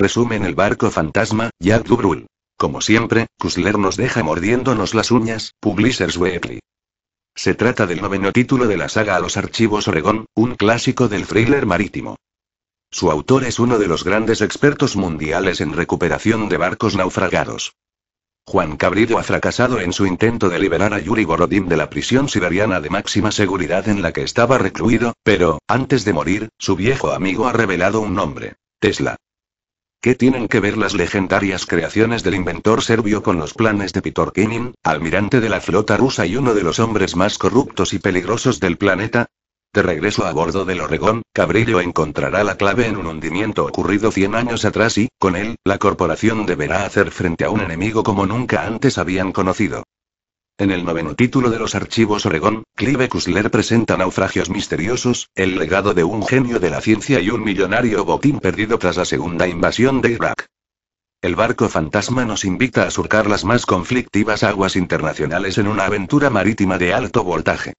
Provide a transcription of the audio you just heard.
Resumen el barco fantasma, Jack Dubrul. Como siempre, Kusler nos deja mordiéndonos las uñas, Publishers Weekly. Se trata del noveno título de la saga A los Archivos Oregón, un clásico del thriller marítimo. Su autor es uno de los grandes expertos mundiales en recuperación de barcos naufragados. Juan Cabrido ha fracasado en su intento de liberar a Yuri Borodin de la prisión siberiana de máxima seguridad en la que estaba recluido, pero, antes de morir, su viejo amigo ha revelado un nombre. Tesla. ¿Qué tienen que ver las legendarias creaciones del inventor serbio con los planes de Kinin, almirante de la flota rusa y uno de los hombres más corruptos y peligrosos del planeta? De regreso a bordo del Oregón, Cabrillo encontrará la clave en un hundimiento ocurrido 100 años atrás y, con él, la corporación deberá hacer frente a un enemigo como nunca antes habían conocido. En el noveno título de los archivos Oregón, Clive Kussler presenta Naufragios Misteriosos, el legado de un genio de la ciencia y un millonario botín perdido tras la segunda invasión de Irak. El barco fantasma nos invita a surcar las más conflictivas aguas internacionales en una aventura marítima de alto voltaje.